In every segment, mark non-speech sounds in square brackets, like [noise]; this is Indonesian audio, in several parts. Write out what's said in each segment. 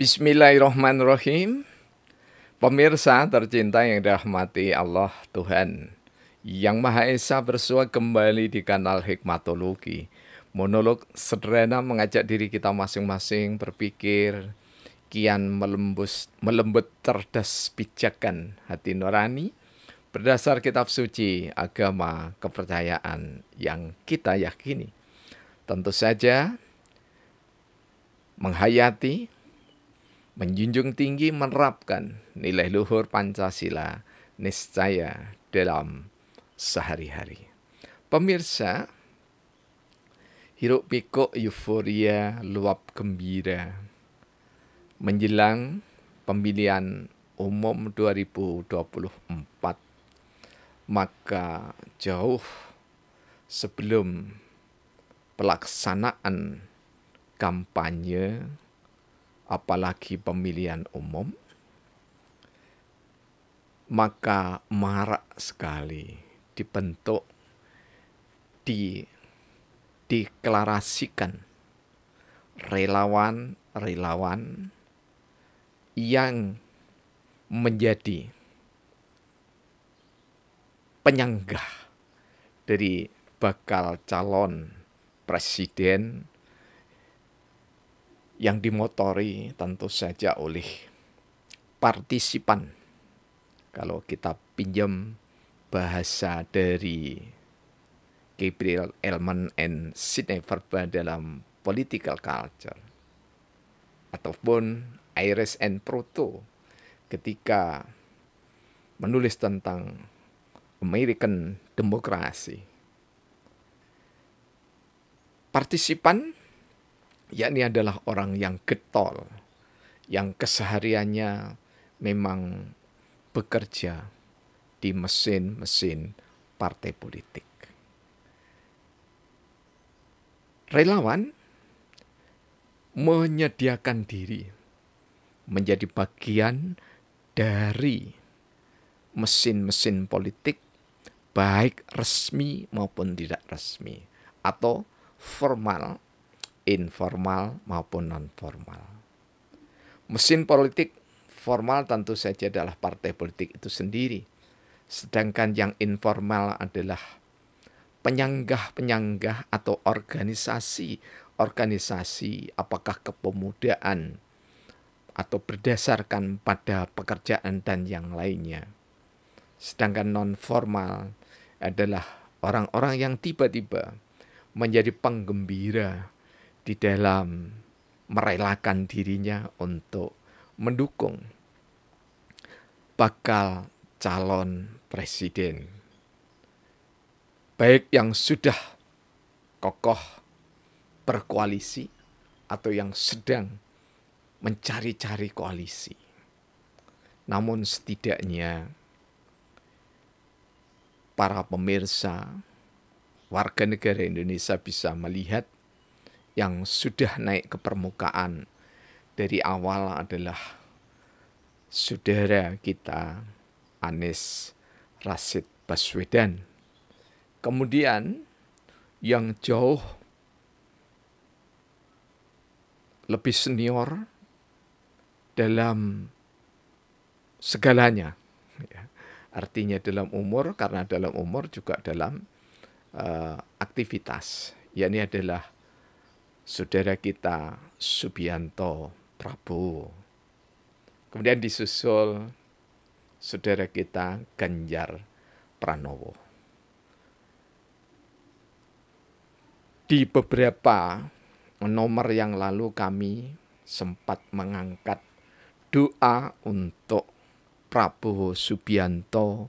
Bismillahirrahmanirrahim. Pemirsa tercinta yang dirahmati Allah Tuhan. Yang Maha Esa bersua kembali di kanal Hikmatologi. Monolog sederhana mengajak diri kita masing-masing berpikir kian melembus, melembut cerdas pijakan hati nurani berdasar kitab suci agama kepercayaan yang kita yakini. Tentu saja menghayati menjunjung tinggi menerapkan nilai luhur Pancasila niscaya dalam sehari-hari. Pemirsa, hiruk pikuk euforia luap gembira menjelang pemilihan umum 2024 maka jauh sebelum pelaksanaan kampanye apalagi pemilihan umum, maka marak sekali dibentuk, di, deklarasikan relawan-relawan yang menjadi penyanggah dari bakal calon presiden yang dimotori tentu saja oleh partisipan. Kalau kita pinjam bahasa dari Gabriel Elman and Sidney Verba dalam political culture ataupun Iris and Proto ketika menulis tentang American demokrasi. Partisipan yakni adalah orang yang getol, yang kesehariannya memang bekerja di mesin-mesin partai politik. Relawan menyediakan diri menjadi bagian dari mesin-mesin politik baik resmi maupun tidak resmi atau formal informal maupun non formal. Mesin politik formal tentu saja adalah partai politik itu sendiri. Sedangkan yang informal adalah penyanggah-penyanggah atau organisasi. Organisasi apakah kepemudaan atau berdasarkan pada pekerjaan dan yang lainnya. Sedangkan non formal adalah orang-orang yang tiba-tiba menjadi penggembira di dalam merelakan dirinya untuk mendukung bakal calon presiden. Baik yang sudah kokoh berkoalisi atau yang sedang mencari-cari koalisi. Namun setidaknya para pemirsa warga negara Indonesia bisa melihat yang sudah naik ke permukaan dari awal adalah saudara kita Anies Rasid Baswedan. Kemudian yang jauh lebih senior dalam segalanya. Ya. Artinya dalam umur, karena dalam umur juga dalam uh, aktivitas. yakni adalah saudara kita Subianto Prabowo. Kemudian disusul saudara kita Ganjar Pranowo. Di beberapa nomor yang lalu kami sempat mengangkat doa untuk Prabowo Subianto,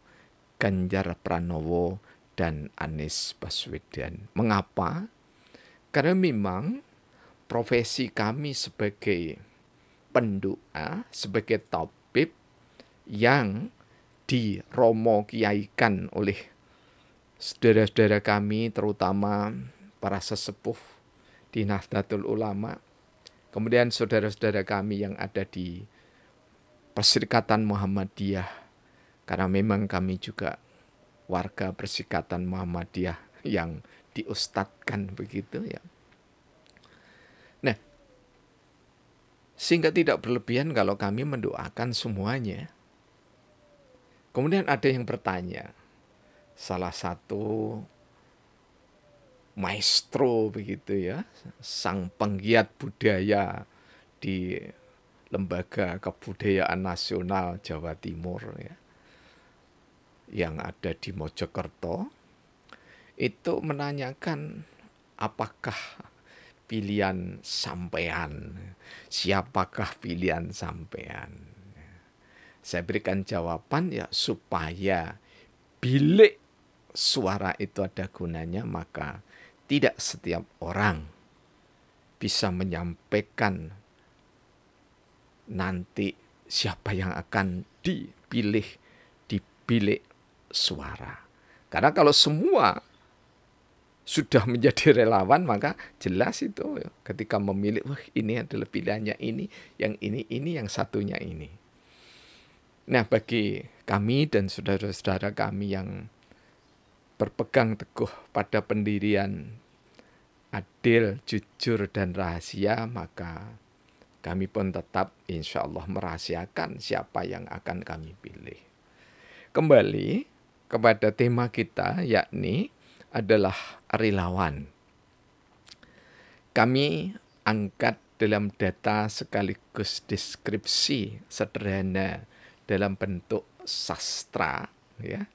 Ganjar Pranowo, dan Anies Baswedan. Mengapa? Karena memang profesi kami sebagai pendua, sebagai tabib yang diromo oleh saudara-saudara kami, terutama para sesepuh di Nahdlatul Ulama, kemudian saudara-saudara kami yang ada di Perserikatan Muhammadiyah, karena memang kami juga warga Perserikatan Muhammadiyah yang diustadkan begitu ya. Sehingga tidak berlebihan kalau kami mendoakan semuanya. Kemudian ada yang bertanya, salah satu maestro begitu ya, sang penggiat budaya di Lembaga Kebudayaan Nasional Jawa Timur ya, yang ada di Mojokerto, itu menanyakan apakah pilihan sampean? Siapakah pilihan sampean? Saya berikan jawaban ya supaya bilik suara itu ada gunanya maka tidak setiap orang bisa menyampaikan nanti siapa yang akan dipilih di bilik suara. Karena kalau semua sudah menjadi [laughs] relawan maka jelas itu ya. ketika memilih wah ini adalah pilihannya ini yang ini ini yang satunya ini nah bagi kami dan saudara-saudara kami yang berpegang teguh pada pendirian adil jujur dan rahasia maka kami pun tetap insya Allah merahasiakan siapa yang akan kami pilih kembali kepada tema kita yakni adalah relawan. Kami angkat dalam data sekaligus deskripsi sederhana dalam bentuk sastra ya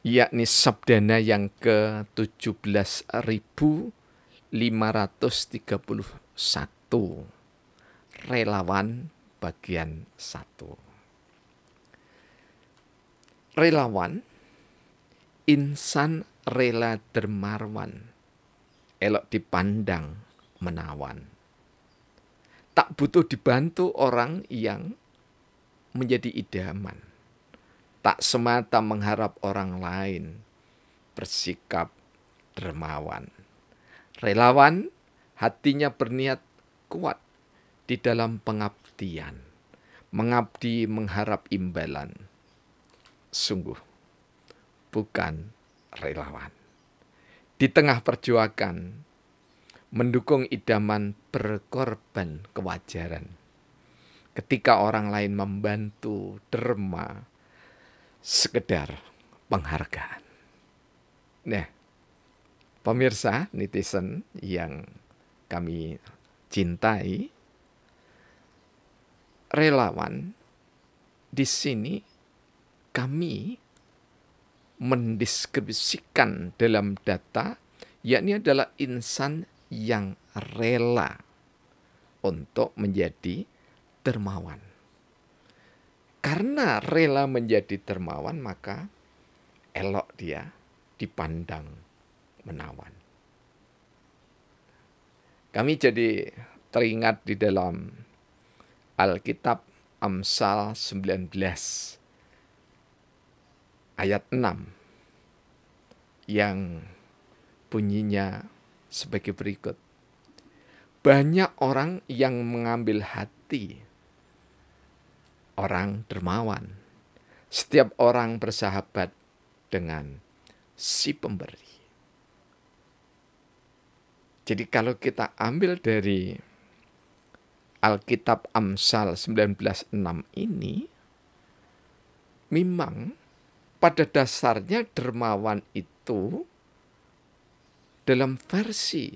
yakni sabdana yang ke-17.531 relawan bagian satu relawan insan rela dermawan, elok dipandang menawan. Tak butuh dibantu orang yang menjadi idaman. Tak semata mengharap orang lain bersikap dermawan. Relawan hatinya berniat kuat di dalam pengabdian. Mengabdi mengharap imbalan. Sungguh bukan relawan. Di tengah perjuangan, mendukung idaman berkorban kewajaran. Ketika orang lain membantu derma, sekedar penghargaan. Nah, pemirsa netizen yang kami cintai, relawan di sini kami mendeskripsikan dalam data, yakni adalah insan yang rela untuk menjadi dermawan. Karena rela menjadi dermawan, maka elok dia dipandang menawan. Kami jadi teringat di dalam Alkitab Amsal 19 ayat 6 yang bunyinya sebagai berikut. Banyak orang yang mengambil hati orang dermawan. Setiap orang bersahabat dengan si pemberi. Jadi kalau kita ambil dari Alkitab Amsal 19.6 ini, memang pada dasarnya dermawan itu dalam versi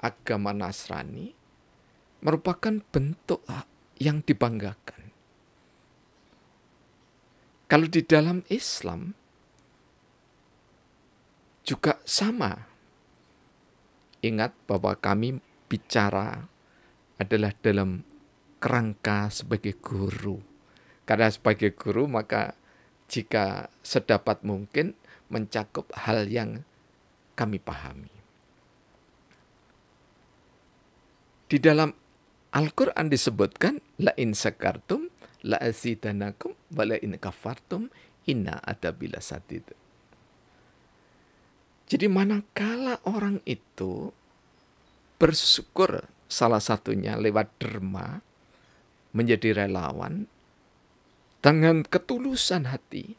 agama Nasrani merupakan bentuk yang dibanggakan. Kalau di dalam Islam juga sama. Ingat bahwa kami bicara adalah dalam kerangka sebagai guru. Karena sebagai guru maka jika sedapat mungkin mencakup hal yang kami pahami. Di dalam Al-Quran disebutkan, La in sakartum, la azidanakum, wa la in kafartum, inna adabila sadid. Jadi manakala orang itu bersyukur salah satunya lewat derma, menjadi relawan, dengan ketulusan hati,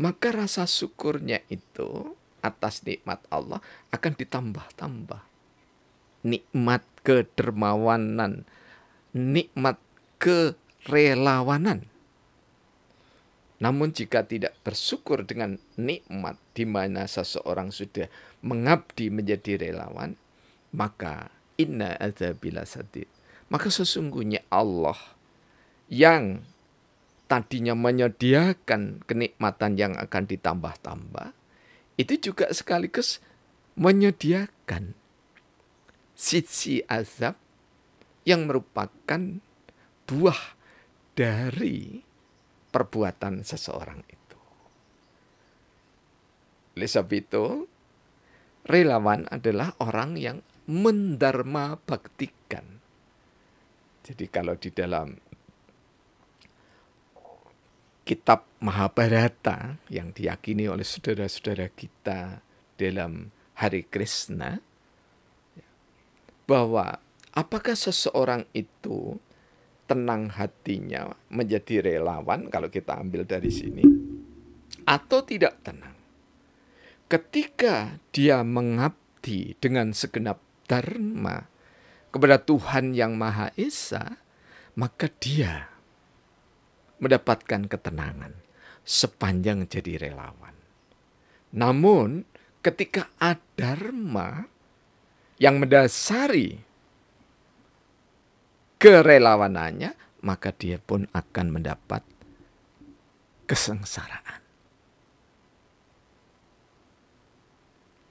maka rasa syukurnya itu atas nikmat Allah akan ditambah-tambah. Nikmat kedermawanan, nikmat kerelawanan. Namun jika tidak bersyukur dengan nikmat di mana seseorang sudah mengabdi menjadi relawan, maka inna azabila sadid. Maka sesungguhnya Allah yang tadinya menyediakan kenikmatan yang akan ditambah-tambah, itu juga sekaligus menyediakan sisi azab yang merupakan buah dari perbuatan seseorang itu. Oleh sebab itu, relawan adalah orang yang mendarma baktikan. Jadi kalau di dalam kitab Mahabharata yang diyakini oleh saudara-saudara kita dalam hari Krishna bahwa apakah seseorang itu tenang hatinya menjadi relawan kalau kita ambil dari sini atau tidak tenang ketika dia mengabdi dengan segenap dharma kepada Tuhan yang Maha Esa maka dia mendapatkan ketenangan sepanjang jadi relawan. Namun, ketika adharma yang mendasari kerelawanannya, maka dia pun akan mendapat kesengsaraan.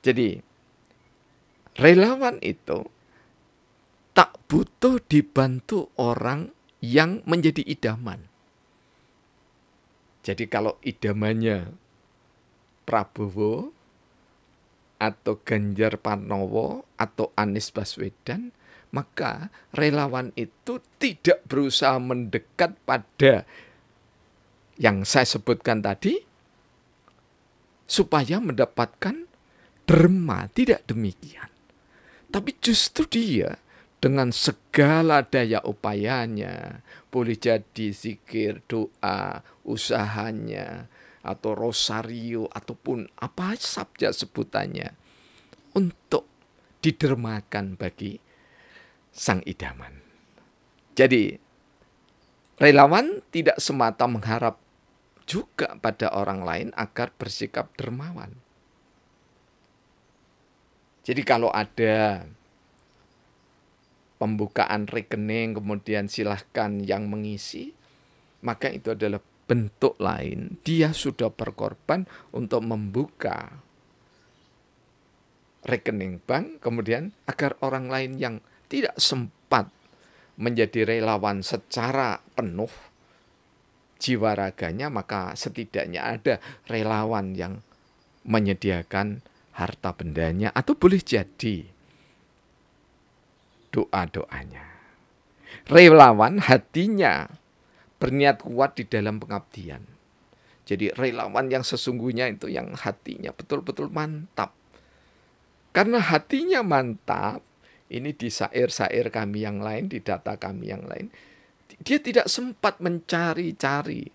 Jadi, relawan itu tak butuh dibantu orang yang menjadi idaman. Jadi kalau idamannya Prabowo atau Ganjar Pranowo atau Anies Baswedan, maka relawan itu tidak berusaha mendekat pada yang saya sebutkan tadi supaya mendapatkan derma. Tidak demikian. Tapi justru dia dengan segala daya upayanya, boleh jadi zikir, doa, usahanya, atau rosario, ataupun apa saja sebutannya, untuk didermakan bagi sang idaman. Jadi, relawan tidak semata mengharap juga pada orang lain agar bersikap dermawan. Jadi kalau ada pembukaan rekening, kemudian silahkan yang mengisi, maka itu adalah bentuk lain. Dia sudah berkorban untuk membuka rekening bank, kemudian agar orang lain yang tidak sempat menjadi relawan secara penuh jiwa raganya, maka setidaknya ada relawan yang menyediakan harta bendanya atau boleh jadi doa-doanya. Relawan hatinya berniat kuat di dalam pengabdian. Jadi relawan yang sesungguhnya itu yang hatinya betul-betul mantap. Karena hatinya mantap, ini di sair-sair kami yang lain, di data kami yang lain, dia tidak sempat mencari-cari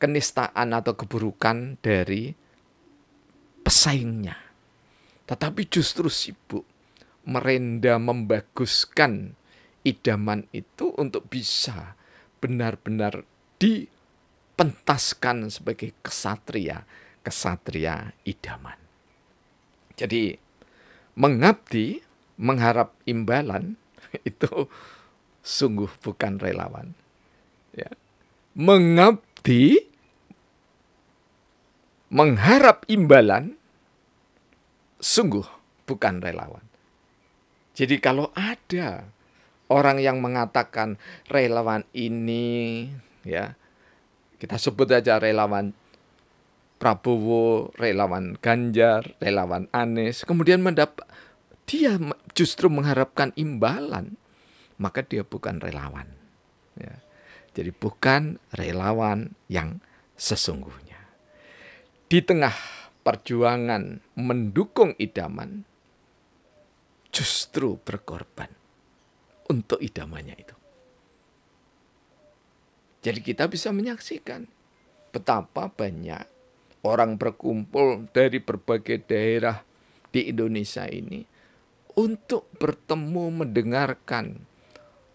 kenistaan atau keburukan dari pesaingnya. Tetapi justru sibuk merenda membaguskan idaman itu untuk bisa benar-benar dipentaskan sebagai kesatria, kesatria idaman. Jadi mengabdi, mengharap imbalan [laughs] itu sungguh bukan relawan. Ya. Mengabdi, mengharap imbalan, sungguh bukan relawan. Jadi kalau ada orang yang mengatakan relawan ini ya kita sebut aja relawan Prabowo, relawan Ganjar, relawan Anies, kemudian mendapat dia justru mengharapkan imbalan, maka dia bukan relawan. Ya. Jadi bukan relawan yang sesungguhnya. Di tengah perjuangan mendukung idaman, justru berkorban untuk idamannya itu. Jadi kita bisa menyaksikan betapa banyak orang berkumpul dari berbagai daerah di Indonesia ini untuk bertemu mendengarkan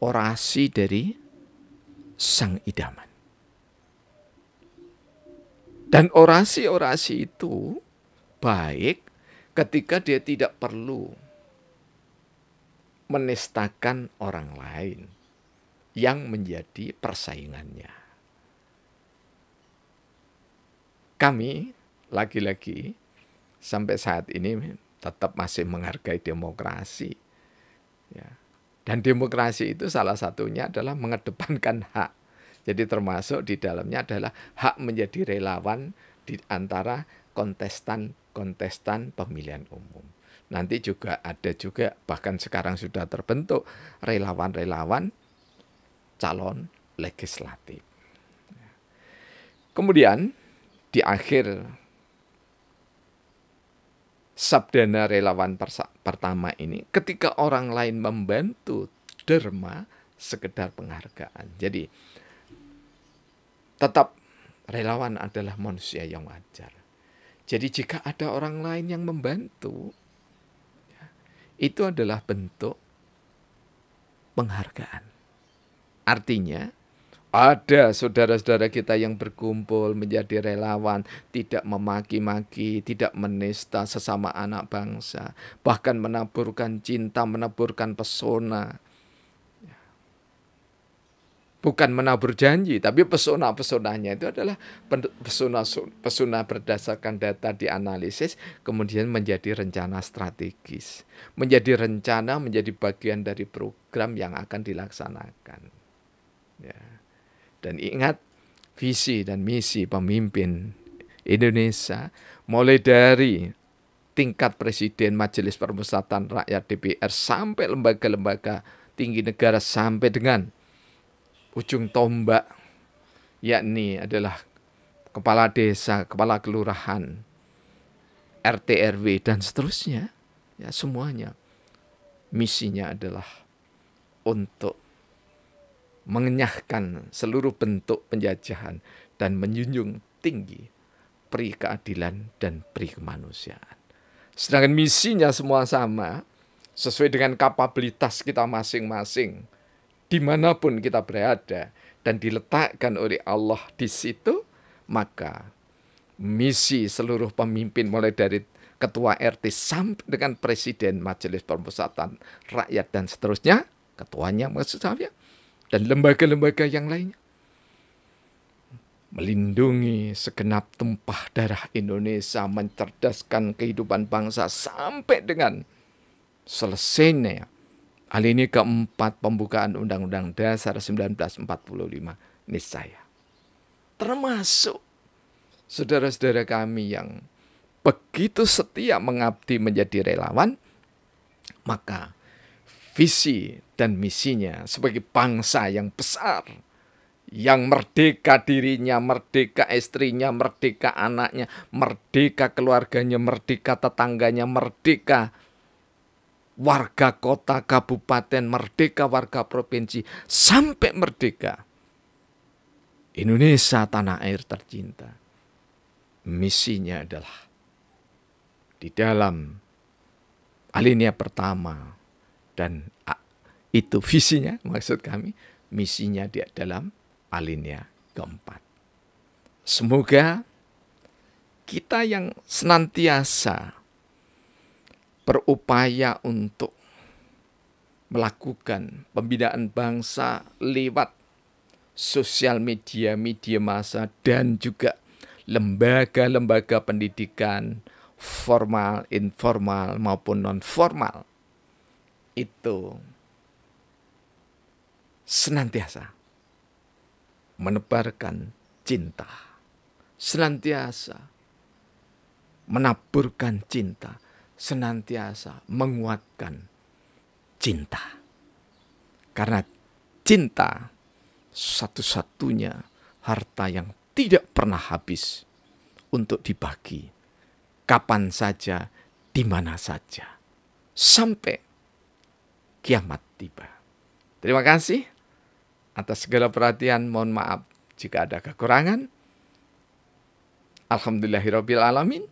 orasi dari sang idaman. Dan orasi-orasi itu baik ketika dia tidak perlu menistakan orang lain yang menjadi persaingannya. Kami lagi-lagi sampai saat ini tetap masih menghargai demokrasi. Ya. Dan demokrasi itu salah satunya adalah mengedepankan hak. Jadi termasuk di dalamnya adalah hak menjadi relawan di antara kontestan-kontestan pemilihan umum. Nanti juga ada juga bahkan sekarang sudah terbentuk relawan-relawan calon legislatif. Kemudian di akhir sabdana relawan pertama ini ketika orang lain membantu derma sekedar penghargaan. Jadi tetap relawan adalah manusia yang wajar. Jadi jika ada orang lain yang membantu, itu adalah bentuk penghargaan. Artinya, ada saudara-saudara kita yang berkumpul menjadi relawan, tidak memaki-maki, tidak menista sesama anak bangsa, bahkan menaburkan cinta, menaburkan pesona, bukan menabur janji, tapi pesona-pesonanya itu adalah pesona pesona berdasarkan data dianalisis kemudian menjadi rencana strategis, menjadi rencana menjadi bagian dari program yang akan dilaksanakan. Ya. Dan ingat visi dan misi pemimpin Indonesia mulai dari tingkat presiden Majelis permusatan Rakyat DPR sampai lembaga-lembaga tinggi negara sampai dengan ujung tombak, yakni adalah kepala desa, kepala kelurahan, RT RW dan seterusnya, ya semuanya misinya adalah untuk mengenyahkan seluruh bentuk penjajahan dan menjunjung tinggi pri keadilan dan pri kemanusiaan. Sedangkan misinya semua sama, sesuai dengan kapabilitas kita masing-masing dimanapun kita berada dan diletakkan oleh Allah di situ, maka misi seluruh pemimpin mulai dari ketua RT sampai dengan presiden Majelis Permusatan Rakyat dan seterusnya, ketuanya maksud saya, dan lembaga-lembaga yang lainnya. Melindungi segenap tumpah darah Indonesia, mencerdaskan kehidupan bangsa sampai dengan selesainya Hal ini keempat pembukaan Undang-Undang Dasar 1945 niscaya. Termasuk saudara-saudara kami yang begitu setia mengabdi menjadi relawan, maka visi dan misinya sebagai bangsa yang besar, yang merdeka dirinya, merdeka istrinya, merdeka anaknya, merdeka keluarganya, merdeka tetangganya, merdeka warga kota, kabupaten, merdeka, warga provinsi, sampai merdeka. Indonesia tanah air tercinta. Misinya adalah di dalam alinea pertama dan itu visinya maksud kami misinya di dalam alinea keempat. Semoga kita yang senantiasa berupaya untuk melakukan pembinaan bangsa lewat sosial media, media massa, dan juga lembaga-lembaga pendidikan formal, informal, maupun non-formal. Itu senantiasa menebarkan cinta, senantiasa menaburkan cinta, senantiasa menguatkan cinta. Karena cinta satu-satunya harta yang tidak pernah habis untuk dibagi kapan saja, di mana saja, sampai kiamat tiba. Terima kasih atas segala perhatian. Mohon maaf jika ada kekurangan. Alhamdulillahirabbil alamin.